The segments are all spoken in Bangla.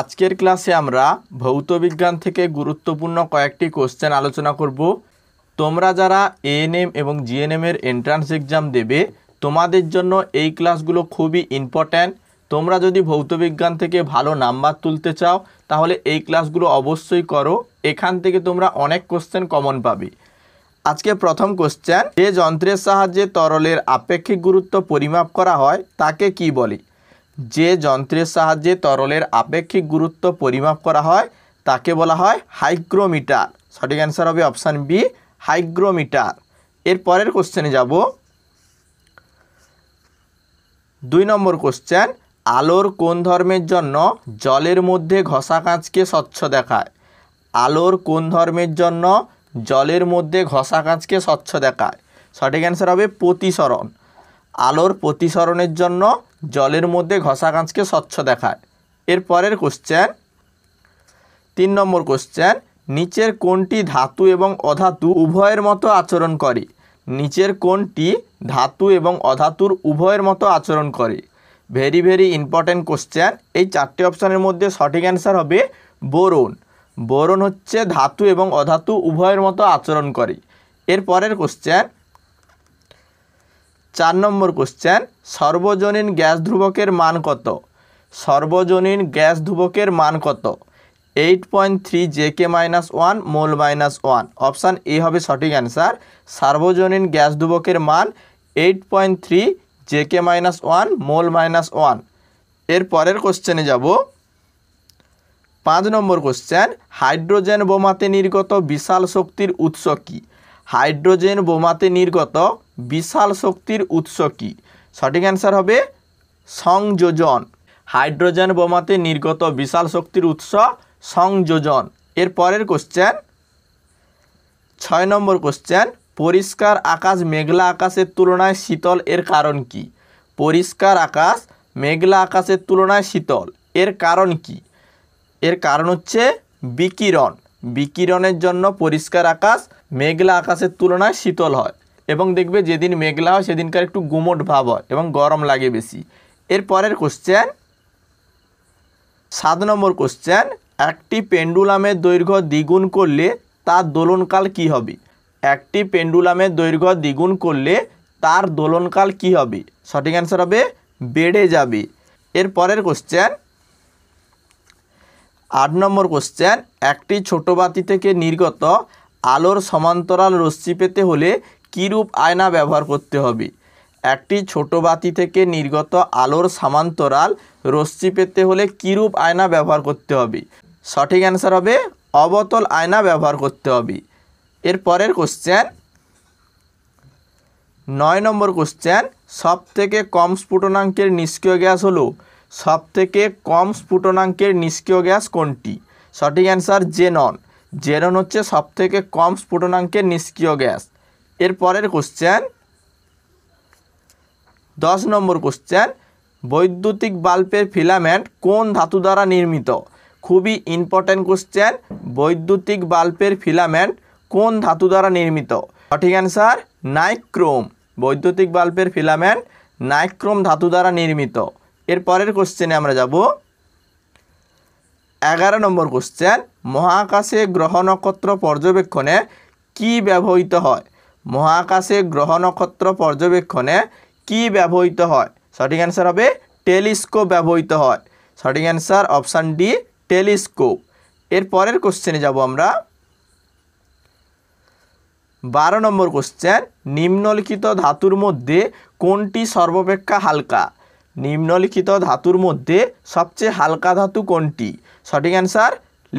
আজকের ক্লাসে আমরা ভৌত বিজ্ঞান থেকে গুরুত্বপূর্ণ কয়েকটি কোশ্চেন আলোচনা করব তোমরা যারা এএনএম এবং জিএনএমের এন্ট্রান্স এক্সাম দেবে তোমাদের জন্য এই ক্লাসগুলো খুবই ইম্পর্ট্যান্ট তোমরা যদি ভৌতবিজ্ঞান থেকে ভালো নাম্বার তুলতে চাও তাহলে এই ক্লাসগুলো অবশ্যই করো এখান থেকে তোমরা অনেক কোশ্চেন কমন পাবে আজকে প্রথম কোশ্চেন যে যন্ত্রের সাহায্যে তরলের আপেক্ষিক গুরুত্ব পরিমাপ করা হয় তাকে কি বলে যে যন্ত্রের সাহায্যে তরলের আপেক্ষিক গুরুত্ব পরিমাপ করা হয় তাকে বলা হয় হাইগ্রোমিটার সঠিক অ্যান্সার হবে অপশান বি হাইগ্রোমিটার এর পরের কোশ্চেনে যাব দুই নম্বর কোশ্চেন আলোর কোন ধর্মের জন্য জলের মধ্যে ঘষা কাঁচকে স্বচ্ছ দেখায় আলোর কোন ধর্মের জন্য জলের মধ্যে ঘষা কাঁচকে স্বচ্ছ দেখায় সঠিক অ্যান্সার হবে প্রতিসরণ আলোর প্রতিসরণের জন্য জলের মধ্যে ঘষা কাঁচকে স্বচ্ছ দেখায় এর পরের কোশ্চেন তিন নম্বর কোশ্চেন নিচের কোনটি ধাতু এবং অধাতু উভয়ের মতো আচরণ করে নিচের কোনটি ধাতু এবং অধাতুর উভয়ের মতো আচরণ করে ভেরি ভেরি ইম্পর্ট্যান্ট কোশ্চেন এই চারটি অপশানের মধ্যে সঠিক অ্যান্সার হবে বরুণ বোরন হচ্ছে ধাতু এবং অধাতু উভয়ের মতো আচরণ করে এর পরের কোশ্চেন চার নম্বর কোশ্চেন সর্বজনীন গ্যাস ধ্রুবকের মান কত সর্বজনীন গ্যাস ধ্রুবকের মান কত eight point three JK minus one mole minus one option A হবে সঠিক অ্যান্সার সার্বজনীন গ্যাস ধ্রুবকের মান eight point three J K minus one mole minus one এর পরের কোশ্চেনে যাব পাঁচ নম্বর কোশ্চেন হাইড্রোজেন বোমাতে নির্গত বিশাল শক্তির উৎস কী হাইড্রোজেন বোমাতে নির্গত বিশাল শক্তির উৎস কি সঠিক অ্যান্সার হবে সংযোজন হাইড্রোজেন বোমাতে নির্গত বিশাল শক্তির উৎস সংযোজন এর পরের কোশ্চেন ছয় নম্বর কোশ্চেন পরিষ্কার আকাশ মেঘলা আকাশের তুলনায় শীতল এর কারণ কি পরিষ্কার আকাশ মেঘলা আকাশের তুলনায় শীতল এর কারণ কি এর কারণ হচ্ছে বিকিরণ বিকিরণের জন্য পরিষ্কার আকাশ মেঘলা আকাশের তুলনায় শীতল হয় এবং দেখবে যেদিন মেঘলা হয় সেদিনকার একটু গুমট ভাব হয় এবং গরম লাগে বেশি এর পরের কোশ্চেন সাত নম্বর কোশ্চেন একটি পেন্ডুলামের দৈর্ঘ্য দ্বিগুণ করলে তার দোলনকাল কি হবে একটি পেন্ডুলামের দৈর্ঘ্য দ্বিগুণ করলে তার দোলনকাল কি হবে সঠিক অ্যান্সার হবে বেড়ে যাবে এর পরের কোশ্চেন আট নম্বর কোশ্চেন একটি ছোট বাতি থেকে নির্গত আলোর সমান্তরাল রশ্মি পেতে হলে কীরূপ আয়না ব্যবহার করতে হবে একটি ছোট বাতি থেকে নির্গত আলোর সামান্তরাল রশ্মি পেতে হলে কীরূপ আয়না ব্যবহার করতে হবে সঠিক অ্যান্সার হবে অবতল আয়না ব্যবহার করতে হবে এর পরের কোশ্চেন নয় নম্বর কোশ্চেন সব থেকে কম স্ফুটনাঙ্কের নিষ্ক্রিয় গ্যাস হলো সব থেকে কম স্ফুটনাঙ্কের নিষ্ক্রিয় গ্যাস কোনটি সঠিক অ্যান্সার জেনন জেনন হচ্ছে সব থেকে কম স্ফুটনাঙ্কের নিষ্ক্রিয় গ্যাস এর পরের কোশ্চেন দশ নম্বর কোশ্চেন বৈদ্যুতিক বাল্বের ফিলামেন্ট কোন ধাতু দ্বারা নির্মিত খুবই ইম্পর্ট্যান্ট কোশ্চেন বৈদ্যুতিক বাল্বের ফিলামেন্ট কোন ধাতু দ্বারা নির্মিত সঠিক অ্যান্সার নাইক্রোম বৈদ্যুতিক বাল্বের ফিলামেন্ট নাইক্রোম ধাতু দ্বারা নির্মিত এর পরের কোশ্চেনে আমরা যাব এগারো নম্বর কোশ্চেন মহাকাশে গ্রহ নক্ষত্র পর্যবেক্ষণে কি ব্যবহৃত হয় মহাকাশে গ্রহ নক্ষত্র পর্যবেক্ষণে কি ব্যবহৃত হয় সঠিক অ্যান্সার হবে টেলিস্কোপ ব্যবহৃত হয় সঠিক অ্যান্সার অপশান ডি টেলিস্কোপ এর পরের কোশ্চেনে যাব আমরা বারো নম্বর কোশ্চেন নিম্নলিখিত ধাতুর মধ্যে কোনটি সর্বাপেক্ষা হালকা নিম্নলিখিত ধাতুর মধ্যে সবচেয়ে হালকা ধাতু কোনটি সঠিক অ্যান্সার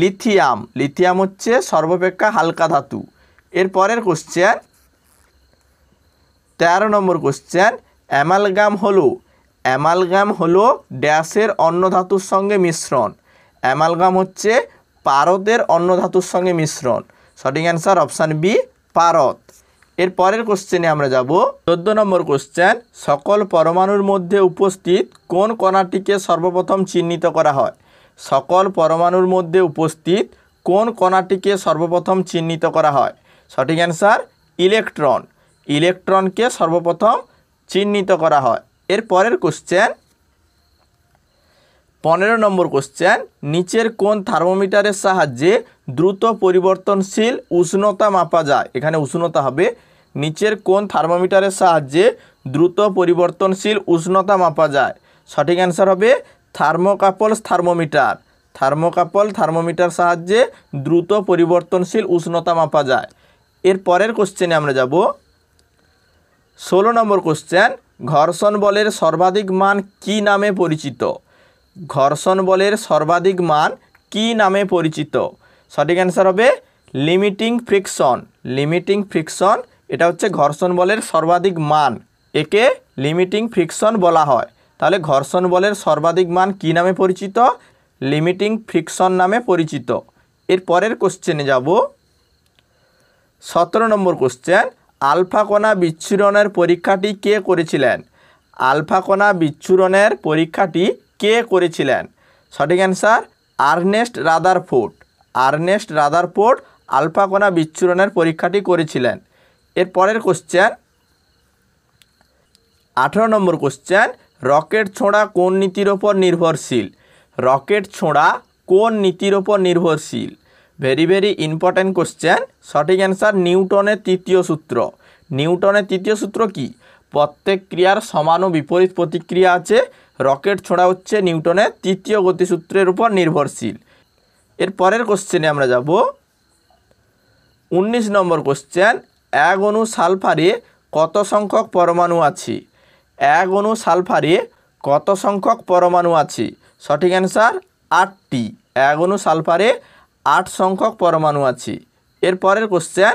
লিথিয়াম লিথিয়াম হচ্ছে সর্বাপেক্ষা হালকা ধাতু এর পরের কোশ্চেন তেরো নম্বর কোশ্চেন অ্যামালগাম হলো অ্যামালগাম হলো ড্যাশের অন্য ধাতুর সঙ্গে মিশ্রণ অ্যামালগাম হচ্ছে পারতের অন্য ধাতুর সঙ্গে মিশ্রণ সঠিক অ্যান্সার অপশান বি পারত এর পরের কোশ্চেনে আমরা যাব চোদ্দো নম্বর কোশ্চেন সকল পরমাণুর মধ্যে উপস্থিত কোন কণাটিকে সর্বপ্রথম চিহ্নিত করা হয় সকল পরমাণুর মধ্যে উপস্থিত কোন কণাটিকে সর্বপ্রথম চিহ্নিত করা হয় সঠিক অ্যান্সার ইলেকট্রন ইলেকট্রনকে সর্বপ্রথম চিহ্নিত করা হয় এর পরের কোশ্চেন পনেরো নম্বর কোশ্চেন নিচের কোন থার্মোমিটারের সাহায্যে দ্রুত পরিবর্তনশীল উষ্ণতা মাপা যায় এখানে উষ্ণতা হবে নিচের কোন থার্মোমিটারের সাহায্যে দ্রুত পরিবর্তনশীল উষ্ণতা মাপা যায় সঠিক অ্যান্সার হবে থার্মোকাপলস থার্মোমিটার থার্মোকাপল থার্মোমিটার সাহায্যে দ্রুত পরিবর্তনশীল উষ্ণতা মাপা যায় এর পরের কোশ্চেনে আমরা যাবো ষোলো নম্বর কোশ্চেন ঘর্ষণ বলের সর্বাধিক মান কি নামে পরিচিত ঘর্ষণ বলের সর্বাধিক মান কি নামে পরিচিত সঠিক অ্যান্সার হবে লিমিটিং ফ্রিকশন লিমিটিং ফ্রিকশন এটা হচ্ছে ঘর্ষণ বলের সর্বাধিক মান একে লিমিটিং ফ্রিকশন বলা হয় তাহলে ঘর্ষণ বলের সর্বাধিক মান কি নামে পরিচিত লিমিটিং ফ্রিকশন নামে পরিচিত এর পরের কোশ্চেনে যাব সতেরো নম্বর কোশ্চেন আলফা কণা বিচ্ছুরণের পরীক্ষাটি কে করেছিলেন আলফা কণা বিচ্ছুরণের পরীক্ষাটি কে করেছিলেন সঠিক অ্যান্সার আর্নেস্ট ফোর্ট আর্নেস্ট রাদারফোর্ড আলফা কণা বিচ্ছুরণের পরীক্ষাটি করেছিলেন এর পরের কোশ্চেন আঠেরো নম্বর কোশ্চেন রকেট ছোঁড়া কোন নীতির ওপর নির্ভরশীল রকেট ছোঁড়া কোন নীতির ওপর নির্ভরশীল ভেরি ভেরি ইম্পর্ট্যান্ট কোশ্চেন সঠিক অ্যান্সার নিউটনের তৃতীয় সূত্র নিউটনের তৃতীয় সূত্র কি প্রত্যেক ক্রিয়ার সমান ও বিপরীত প্রতিক্রিয়া আছে রকেট ছোঁড়া হচ্ছে নিউটনের তৃতীয় গতিসূত্রের উপর নির্ভরশীল এর পরের কোশ্চেনে আমরা যাব ১৯ নম্বর কোশ্চেন এক অণু সালফারে কত সংখ্যক পরমাণু আছে এক অণু সালফারে কত সংখ্যক পরমাণু আছে সঠিক অ্যান্সার আটটি এক অণু সালফারে আট সংখ্যক পরমাণু আছে এরপরের কোশ্চেন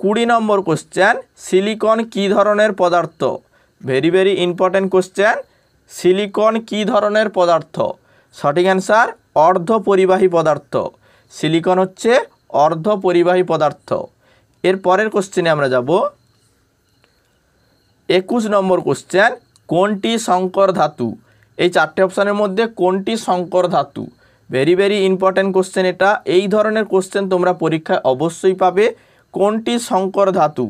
কুড়ি নম্বর কোশ্চেন সিলিকন কি ধরনের পদার্থ very very important question silicon কি ধরনের পদার্থ সঠিক অ্যান্সার অর্ধ পরিবাহী পদার্থ সিলিকন হচ্ছে অর্ধ পরিবাহী পদার্থ এর পরের কোশ্চেনে আমরা যাব একুশ নম্বর কোশ্চেন কোনটি শঙ্কর ধাতু এই চারটে অপশানের মধ্যে কোনটি শঙ্কর ধাতু ভেরি ভেরি ইম্পর্ট্যান্ট কোশ্চেন এটা এই ধরনের কোশ্চেন তোমরা পরীক্ষায় অবশ্যই পাবে কোনটি শঙ্কর ধাতু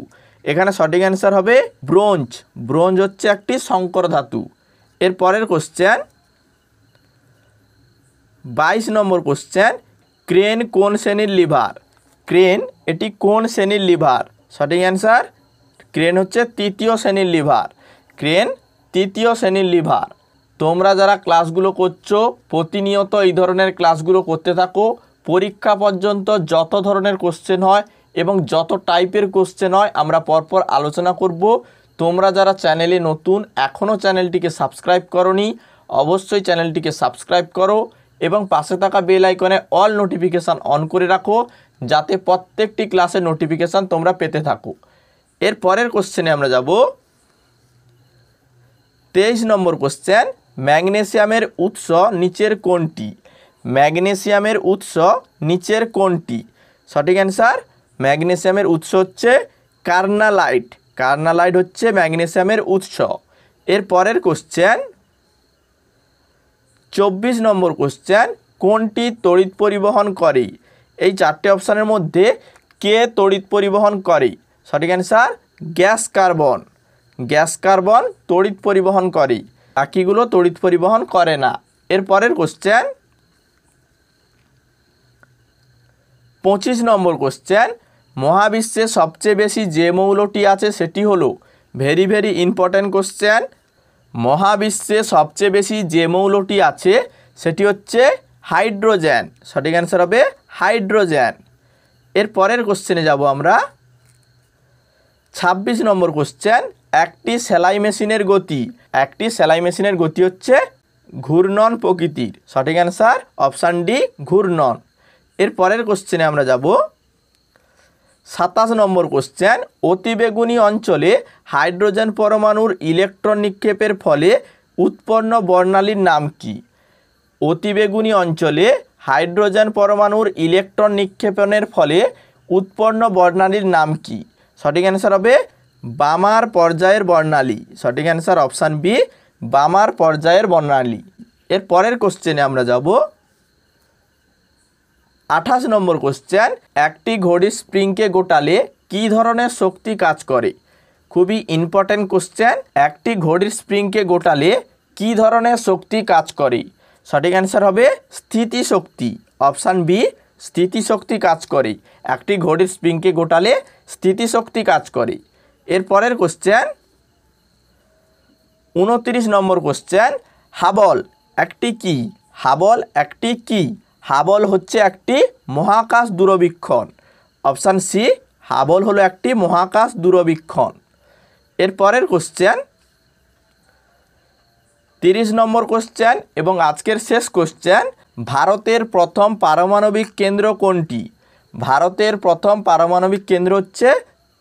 এখানে সঠিক অ্যান্সার হবে ব্রোঞ্জ ব্রোঞ্জ হচ্ছে একটি শঙ্কর ধাতু এর পরের কোশ্চেন বাইশ নম্বর কোশ্চেন ক্রেন কোন শ্রেণীর লিভার ক্রেন এটি কোন শ্রেণীর লিভার সঠিক অ্যান্সার ক্রেন হচ্ছে তৃতীয় শ্রেণীর লিভার ক্রেন তৃতীয় শ্রেণীর লিভার তোমরা যারা ক্লাসগুলো করছো প্রতিনিয়ত এই ধরনের ক্লাসগুলো করতে থাকো পরীক্ষা পর্যন্ত যত ধরনের কোশ্চেন হয় এবং যত টাইপের কোশ্চেন হয় আমরা পরপর আলোচনা করব তোমরা যারা চ্যানেলে নতুন এখনও চ্যানেলটিকে সাবস্ক্রাইব করনি অবশ্যই চ্যানেলটিকে সাবস্ক্রাইব করো এবং পাশে থাকা বেল আইকনে অল নোটিফিকেশান অন করে রাখো যাতে প্রত্যেকটি ক্লাসের নোটিফিকেশান তোমরা পেতে থাকো এর পরের কোশ্চেনে আমরা যাব তেইশ নম্বর কোশ্চেন ম্যাগনেসিয়ামের উৎস নিচের কোনটি ম্যাগনেসিয়ামের উৎস নিচের কোনটি সঠিক অ্যান্সার ম্যাগনেসিয়ামের উৎস হচ্ছে কার্নালাইট কার্নালাইট হচ্ছে ম্যাগনেসিয়ামের উৎস এর পরের কোশ্চেন চব্বিশ নম্বর কোশ্চেন কোনটি তড়িৎ পরিবহন করে এই চারটে অপশানের মধ্যে কে তড়িৎ পরিবহন করে সঠিক answer gas carbon gas carbon তড়িৎ পরিবহন করে বাকিগুলো তড়িৎ পরিবহন করে না এরপরের কোশ্চেন পঁচিশ নম্বর কোশ্চেন মহাবিশ্বে সবচেয়ে বেশি যে মৌলটি আছে সেটি হলো ভেরি ভেরি ইম্পর্ট্যান্ট কোশ্চেন মহাবিশ্বে সবচেয়ে বেশি যে মৌলটি আছে সেটি হচ্ছে হাইড্রোজেন সঠিক অ্যান্সার হবে হাইড্রোজেন এর পরের কোশ্চেনে যাব আমরা ২৬ নম্বর কোশ্চেন একটি সেলাই মেশিনের গতি একটি সেলাই মেশিনের গতি হচ্ছে ঘূর্ণন প্রকৃতির সঠিক অ্যান্সার অপশান ডি ঘূর্ণন এর পরের কোশ্চেনে আমরা যাব সাতাশ নম্বর কোশ্চেন অতিবেগুনি অঞ্চলে হাইড্রোজেন পরমাণুর ইলেকট্রন নিক্ষেপের ফলে উৎপন্ন বর্ণালীর নাম কি অতিবেগুনি অঞ্চলে হাইড্রোজেন পরমাণুর ইলেকট্রন নিক্ষেপণের ফলে উৎপন্ন বর্ণালীর নাম কি সঠিক অ্যান্সার হবে বামার পর্যায়ের বর্ণালী সঠিক অ্যান্সার অপশান বি বামার পর্যায়ের বর্ণালী এর পরের কোশ্চেনে আমরা যাব আঠাশ নম্বর কোশ্চেন একটি ঘড়ির স্প্রিংকে গোটালে কি ধরনের শক্তি কাজ করে খুবই ইম্পর্ট্যান্ট কোশ্চেন একটি ঘড়ির স্প্রিংকে গোটালে কি ধরনের শক্তি কাজ করে সঠিক অ্যান্সার হবে স্থিতি শক্তি অপশান বি স্থিতিশক্তি কাজ করে একটি ঘড়ির স্প্রিংকে গোটালে স্থিতিশক্তি কাজ করে এরপরের কোশ্চেন উনত্রিশ নম্বর কোশ্চেন হাবল একটি কি হাবল একটি কি হাবল হচ্ছে একটি মহাকাশ দূরবীক্ষণ অপশান সি হাবল হলো একটি মহাকাশ দূরবীক্ষণ এরপরের কোশ্চেন তিরিশ নম্বর কোশ্চেন এবং আজকের শেষ কোশ্চেন ভারতের প্রথম পারমাণবিক কেন্দ্র কোনটি ভারতের প্রথম পারমাণবিক কেন্দ্র হচ্ছে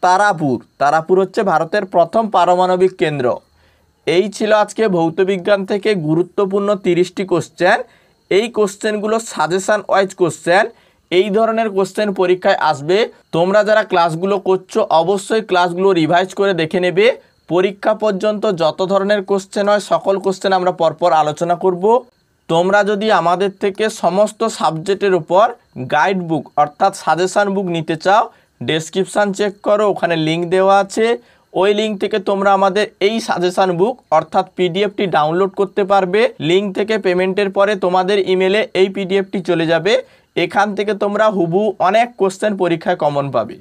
তারাপুর তারাপুর হচ্ছে ভারতের প্রথম পারমাণবিক কেন্দ্র এই ছিল আজকে ভৌতবিজ্ঞান থেকে গুরুত্বপূর্ণ তিরিশটি কোশ্চেন এই কোশ্চেনগুলো সাজেশান ওয়াইজ কোশ্চেন এই ধরনের কোশ্চেন পরীক্ষায় আসবে তোমরা যারা ক্লাসগুলো করছো অবশ্যই ক্লাসগুলো রিভাইজ করে দেখে নেবে পরীক্ষা পর্যন্ত যত ধরনের কোশ্চেন হয় সকল কোশ্চেন আমরা পরপর আলোচনা করব তোমরা যদি আমাদের থেকে সমস্ত সাবজেক্টের উপর গাইড বুক অর্থাৎ সাজেশান বুক নিতে চাও ডেসক্রিপশান চেক করো ওখানে লিঙ্ক দেওয়া আছে ওই লিঙ্ক থেকে তোমরা আমাদের এই সাজেশান বুক অর্থাৎ পিডিএফটি ডাউনলোড করতে পারবে লিঙ্ক থেকে পেমেন্টের পরে তোমাদের ইমেলে এই পিডিএফটি চলে যাবে এখান থেকে তোমরা হুবু অনেক কোশ্চেন পরীক্ষায় কমন পাবে